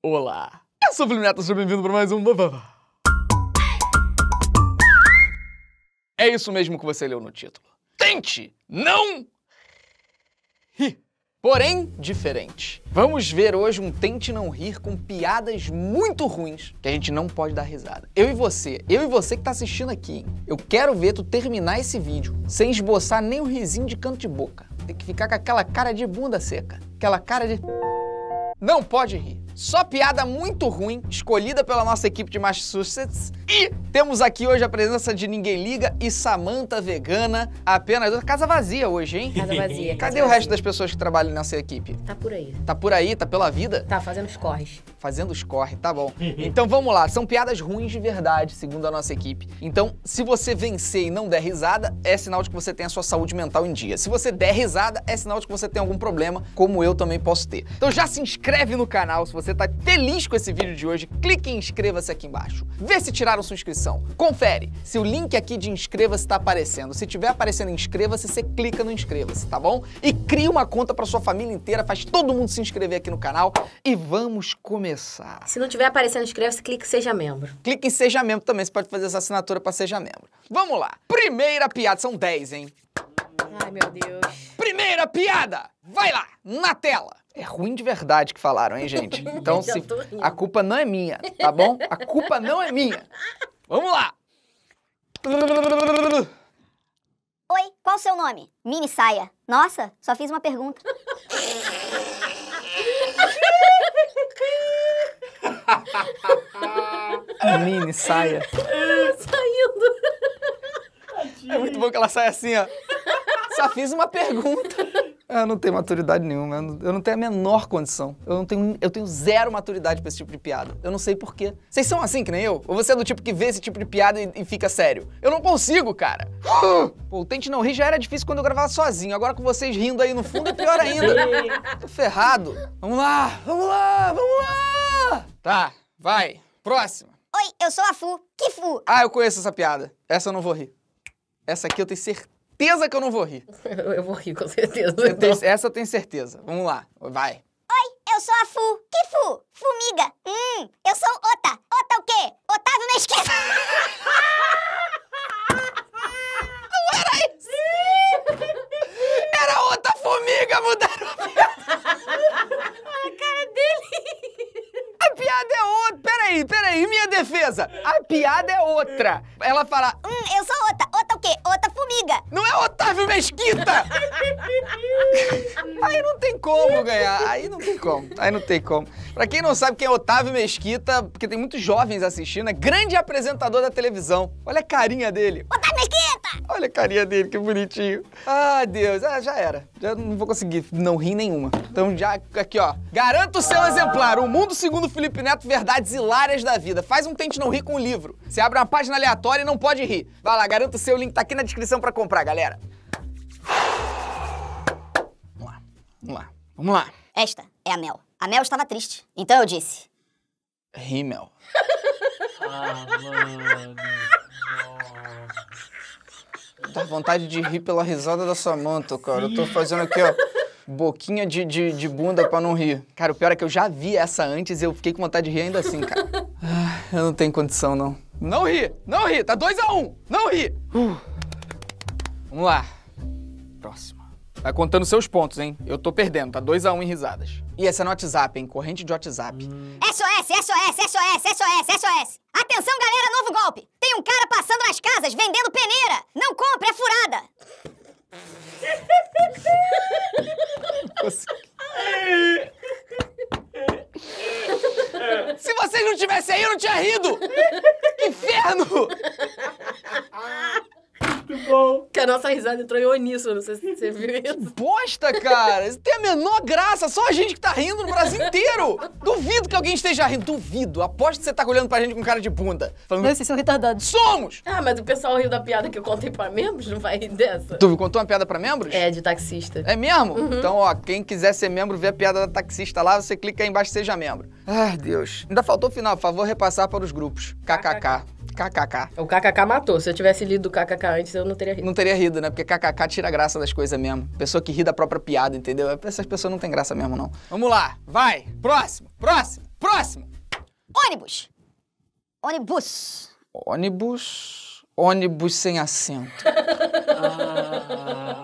Olá, eu sou o Feliminato, seja bem-vindo para mais um Bababá. É isso mesmo que você leu no título. Tente não rir. Porém, diferente. Vamos ver hoje um Tente Não Rir com piadas muito ruins que a gente não pode dar risada. Eu e você, eu e você que tá assistindo aqui, hein? eu quero ver tu terminar esse vídeo sem esboçar nem um risinho de canto de boca. Tem que ficar com aquela cara de bunda seca, aquela cara de... Não pode rir. Só piada muito ruim, escolhida pela nossa equipe de Massachusetts. E temos aqui hoje a presença de Ninguém Liga e Samanta Vegana. Apenas casa vazia hoje, hein? Casa vazia. Cadê casa o vazia. resto das pessoas que trabalham nessa equipe? Tá por aí. Tá por aí? Tá pela vida? Tá fazendo os corres. Fazendo os corres, tá bom. então vamos lá, são piadas ruins de verdade, segundo a nossa equipe. Então, se você vencer e não der risada, é sinal de que você tem a sua saúde mental em dia. Se você der risada, é sinal de que você tem algum problema, como eu também posso ter. Então já se inscreve no canal se você você está feliz com esse vídeo de hoje, clique em inscreva-se aqui embaixo. Vê se tiraram sua inscrição. Confere se o link aqui de inscreva-se está aparecendo. Se tiver aparecendo inscreva-se, você clica no inscreva-se, tá bom? E cria uma conta para sua família inteira, faz todo mundo se inscrever aqui no canal e vamos começar. Se não tiver aparecendo inscreva-se, clique em seja membro. Clique em seja membro também, você pode fazer essa assinatura para seja membro. Vamos lá. Primeira piada, são 10, hein? Ai, meu Deus. Primeira piada! Vai lá, na tela! É ruim de verdade que falaram, hein, gente? Então, se... a culpa não é minha, tá bom? A culpa não é minha. Vamos lá! Oi, qual o seu nome? Mini Saia. Nossa, só fiz uma pergunta. Mini Saia. Saindo. É muito bom que ela saia assim, ó. Só fiz uma pergunta. Eu ah, não tenho maturidade nenhuma, eu não, tenho a menor condição. Eu não tenho, eu tenho zero maturidade para esse tipo de piada. Eu não sei porquê. Vocês são assim que nem eu? Ou você é do tipo que vê esse tipo de piada e, e fica sério? Eu não consigo, cara. Pô, o Tente Não Rir já era difícil quando eu gravava sozinho. Agora com vocês rindo aí no fundo é pior ainda. Tô ferrado. Vamos lá, vamos lá, vamos lá. Tá, vai. Próxima. Oi, eu sou a Fu. Que Fu? Ah, eu conheço essa piada. Essa eu não vou rir. Essa aqui eu tenho certeza certeza que eu não vou rir. Eu vou rir, com certeza. Eu então. tenho, essa eu tenho certeza. Vamos lá, vai. Oi, eu sou a Fu. Que Fu? Fumiga. Hum, eu sou Ota. Ota o quê? Otávio Mesquita. não era isso! Era Ota Fumiga, mudaram a piada. a cara dele. A piada é outra. Peraí, peraí, minha defesa. A piada é outra. Ela fala... Hum, eu sou Ota formiga. Não é Otávio Mesquita! aí não tem como ganhar, aí não tem como, aí não tem como. Pra quem não sabe quem é Otávio Mesquita, porque tem muitos jovens assistindo, é grande apresentador da televisão. Olha a carinha dele. Otávio! Olha a carinha dele, que bonitinho. Ah, Deus, ah, já era. Já não vou conseguir não rir nenhuma. Então já, aqui ó, garanto o seu exemplar, O Mundo Segundo Felipe Neto, Verdades Hilárias da Vida. Faz um tente não rir com o livro. Você abre uma página aleatória e não pode rir. Vai lá, garanto o seu, o link tá aqui na descrição pra comprar, galera. Vamos lá, vamos lá, vamos lá. Esta é a Mel. A Mel estava triste, então eu disse... Rímel. ah, mano... Dá vontade de rir pela risada da sua manta, cara. Eu tô fazendo aqui, ó. Boquinha de, de, de bunda pra não rir. Cara, o pior é que eu já vi essa antes e eu fiquei com vontade de rir ainda assim, cara. Ah, eu não tenho condição, não. Não ri! Não ri! Tá 2 a 1 um. Não ri! Uh. Vamos lá. Próxima. Vai tá contando seus pontos, hein? Eu tô perdendo, tá 2 a 1 um em risadas. E essa é no WhatsApp, hein? Corrente de WhatsApp. SOS, SOS, SOS, SOS, SOS! Atenção, galera, novo golpe! Tem um cara passando nas casas vendendo nossa risada entrou em oníssono, não sei se você viu isso. Que bosta, cara! Isso tem a menor graça, só a gente que tá rindo no Brasil inteiro! Duvido que alguém esteja rindo, duvido. Aposto que você tá olhando pra gente com cara de bunda. Falando... Não, vocês são retardados. Somos! Ah, mas o pessoal riu da piada que eu contei pra membros, não vai rir dessa? Tu contou uma piada pra membros? É, de taxista. É mesmo? Uhum. Então, ó, quem quiser ser membro, vê a piada da taxista lá, você clica aí embaixo, seja membro. Ai, Deus. Ainda faltou o final, por favor, repassar para os grupos. KKK. KKK. O KKK matou. Se eu tivesse lido o KKK antes, eu não teria rido. Não teria rido, né? Porque KKK tira a graça das coisas mesmo. Pessoa que ri da própria piada, entendeu? Essas pessoas não têm graça mesmo, não. Vamos lá. Vai. Próximo, próximo, próximo. Ônibus. Ônibus. Ônibus. Ônibus sem assento. ah.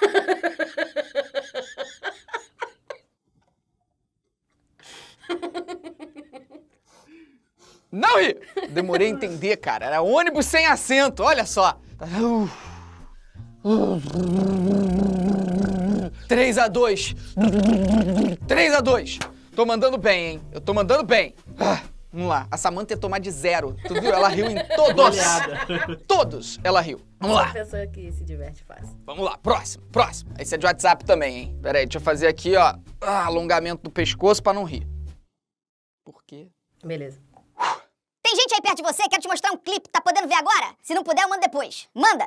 Não ri! Demorei a entender, cara. Era ônibus sem assento, olha só. 3 a 2 3 a 2 Tô mandando bem, hein? Eu tô mandando bem. Ah, vamos lá. A Samanta ia tomar de zero. Tu viu? Ela riu em todos. todos ela riu. Vamos lá. Uma pessoa que se diverte fácil. Vamos lá. Próximo, próximo. Esse é de WhatsApp também, hein? Pera aí, deixa eu fazer aqui, ó. Ah, alongamento do pescoço pra não rir. Por quê? Beleza de você, quero te mostrar um clipe. Tá podendo ver agora? Se não puder, eu mando depois. Manda!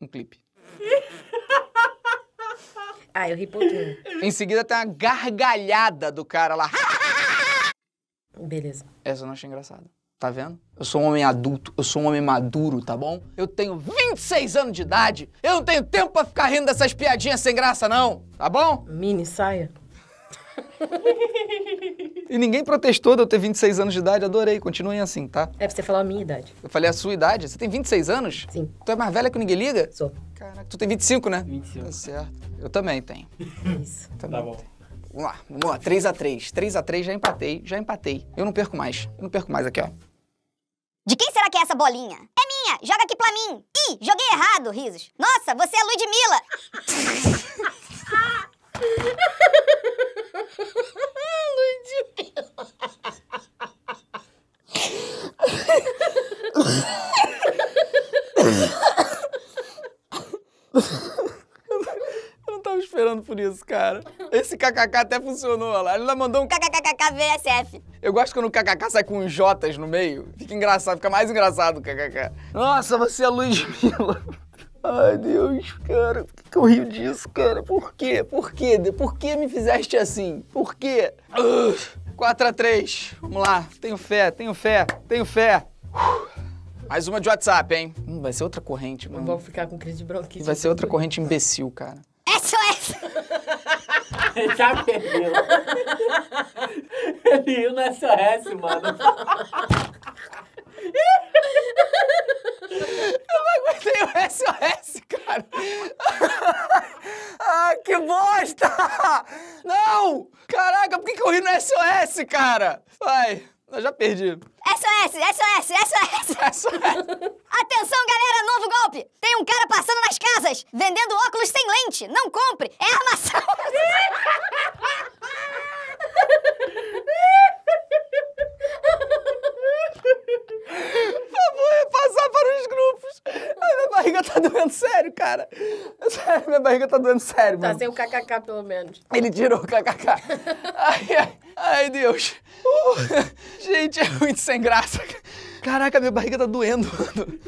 Um clipe. ah, eu ri pouquinho. Em seguida tem uma gargalhada do cara lá. Beleza. Essa eu não achei engraçada. Tá vendo? Eu sou um homem adulto, eu sou um homem maduro, tá bom? Eu tenho 26 anos de idade, eu não tenho tempo pra ficar rindo dessas piadinhas sem graça, não, tá bom? Mini saia e ninguém protestou de eu ter 26 anos de idade, adorei, continuem assim, tá? É pra você falar a minha idade. Eu falei a sua idade? Você tem 26 anos? Sim. Tu é mais velha que ninguém liga? Sou. Caraca, tu tem 25, né? 25. Tá certo. Eu também tenho. Isso. Também tá bom. Vamos lá, vamos lá, 3x3. 3x3, já empatei, já empatei. Eu não perco mais, eu não perco mais aqui, ó. De quem será que é essa bolinha? É minha, joga aqui pra mim. Ih, joguei errado, risos. Nossa, você é Ludmilla. Eu não tava esperando por isso, cara. Esse kkk até funcionou lá. Ele lá mandou um kkkk VSF. Eu gosto quando o kkk sai com uns jotas no meio. Fica engraçado, fica mais engraçado o kkk. Nossa, você é Luiz Mila. Ai, Deus, cara, por que eu rio disso, cara? Por quê? Por quê? Por que me fizeste assim? Por quê? Uh, ah, 4x3, vamos lá. Tenho fé, tenho fé, tenho fé. Mais uma de WhatsApp, hein? Hum, vai ser outra corrente, mano. Vamos ficar com crise de bronquite. Vai ser outra corrente imbecil, cara. SOS! Já perdeu. Ele riu no é SOS, mano. no SOS, cara! Vai, eu já perdi. SOS, SOS, SOS! SOS! Atenção, galera, novo golpe! Tem um cara passando nas casas, vendendo óculos sem lente! Não compre! É armação! barriga tá doendo sério, cara. Sério, minha barriga tá doendo sério, tá mano. Tá sem o kkk, pelo menos. Ele tirou o kkk. ai, ai, ai, Deus. Uh, gente, é muito sem graça. Caraca, minha barriga tá doendo, mano.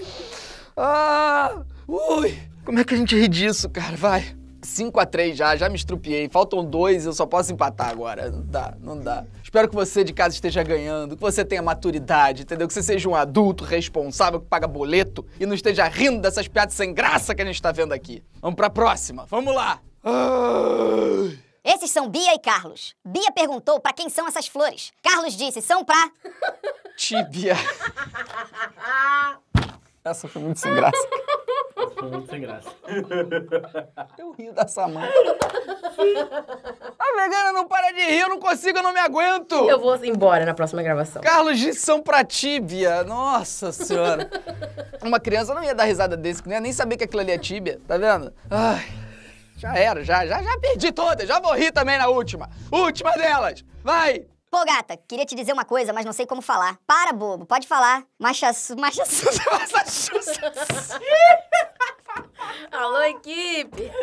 Ah, ui. Como é que a gente ri disso, cara? Vai. 5 a 3 já, já me estrupiei. Faltam dois, eu só posso empatar agora. Não dá, não dá. Espero que você de casa esteja ganhando, que você tenha maturidade, entendeu? Que você seja um adulto responsável que paga boleto e não esteja rindo dessas piadas sem graça que a gente tá vendo aqui. Vamos pra próxima. Vamos lá. Esses são Bia e Carlos. Bia perguntou para quem são essas flores. Carlos disse: "São pra Tibia". Essa foi muito sem graça. Ficou muito sem graça. Eu rio da Samanta. A vegana não para de rir, eu não consigo, eu não me aguento. Eu vou embora na próxima gravação. Carlos de São Pratíbia, nossa senhora. Uma criança não ia dar risada desse, que não ia nem saber que aquilo ali é tíbia, tá vendo? Ai, já era, já, já, já perdi todas, já vou rir também na última. Última delas, vai! Pô, gata, queria te dizer uma coisa, mas não sei como falar. Para, bobo, pode falar. Machaçu... Machaçu... Massachusetts. Alô, equipe!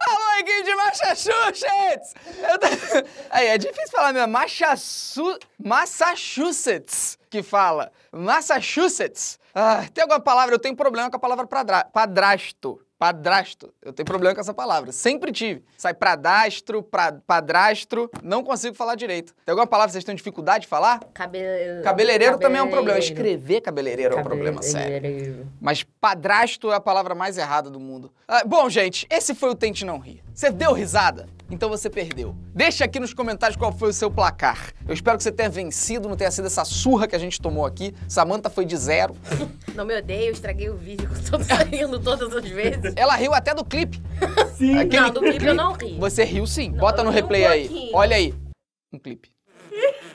Alô, equipe de Massachusetts! Tô... Aí, é difícil falar mesmo. Machaçu... Massachusetts que fala. Massachusetts. Ah, tem alguma palavra? Eu tenho problema com a palavra padra... padrasto. Padrasto. Eu tenho problema com essa palavra. Sempre tive. Sai pradastro, pra, padrasto. Não consigo falar direito. Tem alguma palavra que vocês têm dificuldade de falar? Cabele... Cabeleireiro. também é um problema. Escrever cabeleireiro, cabeleireiro é um problema sério. Mas padrasto é a palavra mais errada do mundo. Ah, bom, gente, esse foi o Tente Não Rir. Você deu risada? Então você perdeu. Deixa aqui nos comentários qual foi o seu placar. Eu espero que você tenha vencido, não tenha sido essa surra que a gente tomou aqui. Samantha foi de zero. Não me odeio, estraguei o vídeo que eu tô saindo todas as vezes. Ela riu até do clipe. Sim. Aquele não, do clipe, clipe eu não ri. Você riu sim. Não, Bota no replay um aí. Olha aí. Um clipe.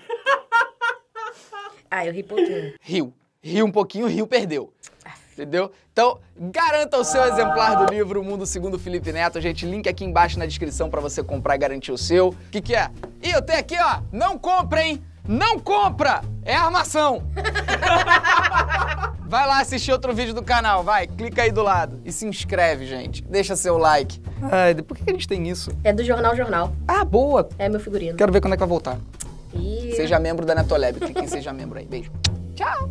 Ah, eu ri pouquinho. Riu. Riu um pouquinho, riu, perdeu. Ah, Entendeu? Então, garanta o seu exemplar do livro Mundo Segundo Felipe Neto. A gente link aqui embaixo na descrição para você comprar e garantir o seu. O que, que é? E eu tenho aqui, ó, não compra, hein? Não compra! É armação! Vai lá assistir outro vídeo do canal, vai, clica aí do lado e se inscreve, gente. Deixa seu like. Ai, por que a gente tem isso? É do Jornal Jornal. Ah, boa! É meu figurino. Quero ver quando é que vai voltar. E... Seja membro da Netolab, clique em seja membro aí. Beijo. Tchau!